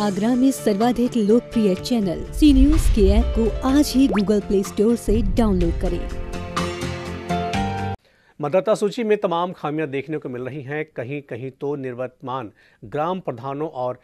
आगरा में सर्वाधिक लोकप्रिय चैनल सी न्यूज के ऐप को आज ही गूगल प्ले स्टोर से डाउनलोड करें मतदाता सूची में तमाम खामियां देखने को मिल रही हैं कहीं कहीं तो निर्वर्तमान ग्राम प्रधानों और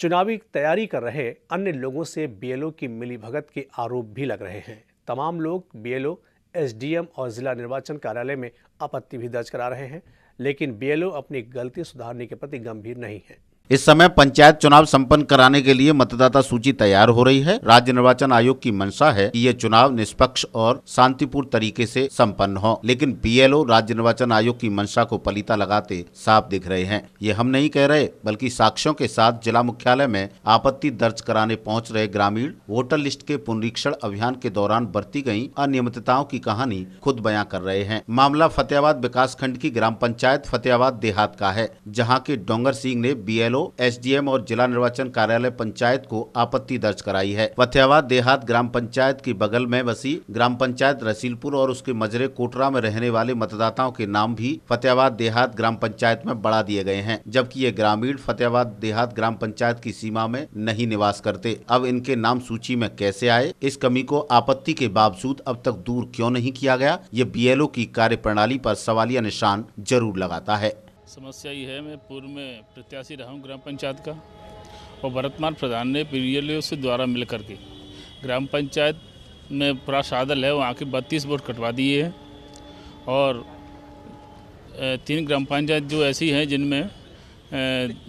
चुनावी तैयारी कर रहे अन्य लोगों से बीएलओ की मिलीभगत के आरोप भी लग रहे हैं तमाम लोग बीएलओ एसडीएम और जिला निर्वाचन कार्यालय में आपत्ति भी दर्ज करा रहे हैं लेकिन बीएलओ अपनी गलती सुधारने के प्रति गंभीर नहीं है इस समय पंचायत चुनाव संपन्न कराने के लिए मतदाता सूची तैयार हो रही है राज्य निर्वाचन आयोग की मंशा है कि ये चुनाव निष्पक्ष और शांतिपूर्ण तरीके से संपन्न हो लेकिन बीएलओ राज्य निर्वाचन आयोग की मंशा को पलीता लगाते साफ दिख रहे हैं ये हम नहीं कह रहे बल्कि साक्ष्यों के साथ जिला मुख्यालय में आपत्ति दर्ज कराने पहुँच रहे ग्रामीण वोटर लिस्ट के पुनरीक्षण अभियान के दौरान बरती गयी अनियमितताओं की कहानी खुद बयां कर रहे हैं मामला फतेहाबाद विकास खंड की ग्राम पंचायत फतेहाबाद देहात का है जहाँ के डोंगर सिंह ने बी बीएलओ एसडीएम और जिला निर्वाचन कार्यालय पंचायत को आपत्ति दर्ज कराई है फतेहाबाद देहात ग्राम पंचायत की बगल में बसी ग्राम पंचायत रसीलपुर और उसके मजरे कोटरा में रहने वाले मतदाताओं के नाम भी फतेहाबाद देहात ग्राम पंचायत में बढ़ा दिए गए हैं जबकि ये ग्रामीण फतेहाबाद देहात ग्राम पंचायत की सीमा में नहीं निवास करते अब इनके नाम सूची में कैसे आए इस कमी को आपत्ति के बावजूद अब तक दूर क्यों नहीं किया गया ये बीएलओ की कार्यप्रणाली पर सवालिया निशान जरूर लगाता है समस्या ये है मैं पूर्व में प्रत्याशी रहा हूँ ग्राम पंचायत का और वर्तमान प्रधान ने पी से द्वारा मिल करके ग्राम पंचायत में पूरा शादल है वहाँ के बत्तीस वोट कटवा दिए हैं और तीन ग्राम पंचायत जो ऐसी हैं जिनमें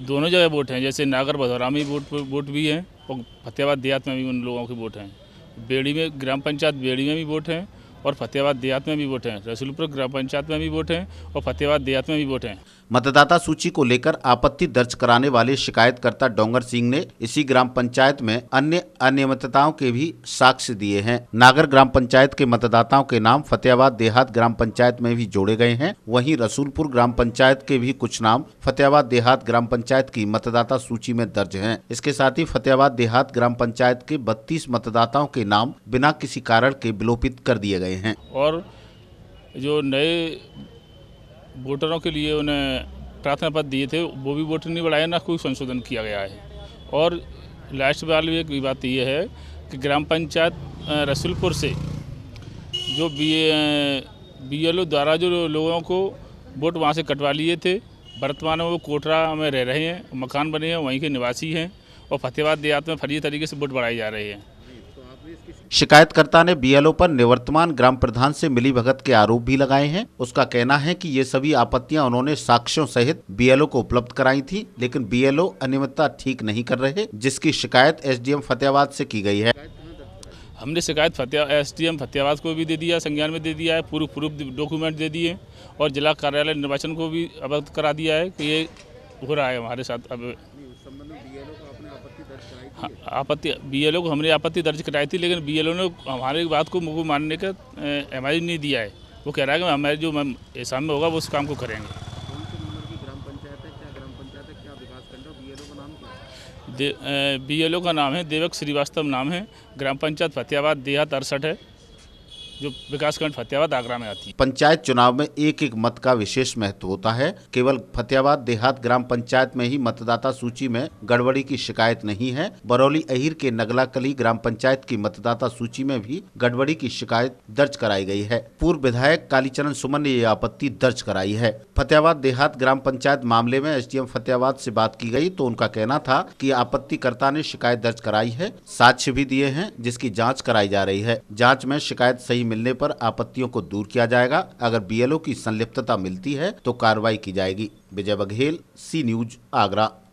दोनों जगह वोट हैं जैसे नागर भदौरा में वोट वोट भी हैं और फतेहाबाद देहात में भी उन लोगों के वोट हैं बेड़ी में ग्राम पंचायत बेड़ी में भी वोट हैं और फतेहाबाद देहात में भी वोट हैं रसूलपुर ग्राम पंचायत में भी वोट हैं और फतेहाबाद देहात में भी वोट हैं मतदाता सूची को लेकर आपत्ति दर्ज कराने वाले शिकायतकर्ता डोंगर सिंह ने इसी ग्राम पंचायत में अन्य अनियमितताओं के भी साक्ष्य दिए हैं नागर ग्राम पंचायत के मतदाताओं के नाम फतेहाबाद देहात ग्राम पंचायत में भी जोड़े गए हैं वहीं रसूलपुर ग्राम पंचायत के भी कुछ नाम फतेहाबाद देहात ग्राम पंचायत की मतदाता सूची में दर्ज है इसके साथ ही फतेहाबाद देहात ग्राम पंचायत के बत्तीस मतदाताओं के नाम बिना किसी कारण के विलोपित कर दिए गए हैं और जो नए वोटरों के लिए उन्हें प्रार्थना पत्र दिए थे वो भी वोट नहीं बढ़ाए ना कोई संशोधन किया गया है और लास्ट वाली एक बात ये है कि ग्राम पंचायत रसुलपुर से जो बी बीएलओ द्वारा जो लोगों को वोट वहाँ से कटवा लिए थे वर्तमान में वो कोटरा में रह रहे हैं मकान बने हैं वहीं के निवासी हैं और फतेहाबाद देहात में फर्जी तरीके से वोट बढ़ाए जा रहे हैं शिकायतकर्ता ने बीएलओ पर निवर्तमान ग्राम प्रधान से मिली भगत के आरोप भी लगाए हैं उसका कहना है कि ये सभी आपत्तियां उन्होंने साक्ष्यों सहित बीएलओ को उपलब्ध कराई थी लेकिन बीएलओ अनियमितता ठीक नहीं कर रहे जिसकी शिकायत एसडीएम फतेहाबाद से की गई है हमने शिकायत Fateh S D M Fatehabad को भी दे दिया संज्ञान में दे दिया है पूर्व पूर्व डॉक्यूमेंट दे दिए और जिला कार्यालय निर्वाचन को भी अवगत करा दिया है कि ये हो रहा है हमारे साथ अब आपत्ति बीएलओ को हमने आपत्ति दर्ज कराई थी लेकिन बीएलओ ने हमारे बात को मुँह मानने का एमआई नहीं दिया है वो कह रहा है कि हमारे जो ऐसा में होगा वो उस काम को करेंगे बी एल का नाम है देवक श्रीवास्तव नाम है ग्राम पंचायत फतेहाबाद देहात अड़सठ है जो विकासखंड फतेहाबाद आगरा में आती है पंचायत चुनाव में एक एक मत का विशेष महत्व होता है केवल फतेहाबाद देहात ग्राम पंचायत में ही मतदाता सूची में गड़बड़ी की शिकायत नहीं है बरौली अहिर के नगला कली ग्राम पंचायत की मतदाता सूची में भी गड़बड़ी की शिकायत दर्ज कराई गई है पूर्व विधायक कालीचरण सुमन ने ये आपत्ति दर्ज कराई है फतेहाबाद देहात ग्राम पंचायत मामले में एस फतेहाबाद से बात की गई तो उनका कहना था कि आपत्तिकर्ता ने शिकायत दर्ज कराई है साक्ष्य भी दिए हैं जिसकी जाँच कराई जा रही है जाँच में शिकायत सही मिलने पर आपत्तियों को दूर किया जाएगा अगर बीएलओ की संलिप्तता मिलती है तो कार्रवाई की जाएगी विजय बघेल सी न्यूज आगरा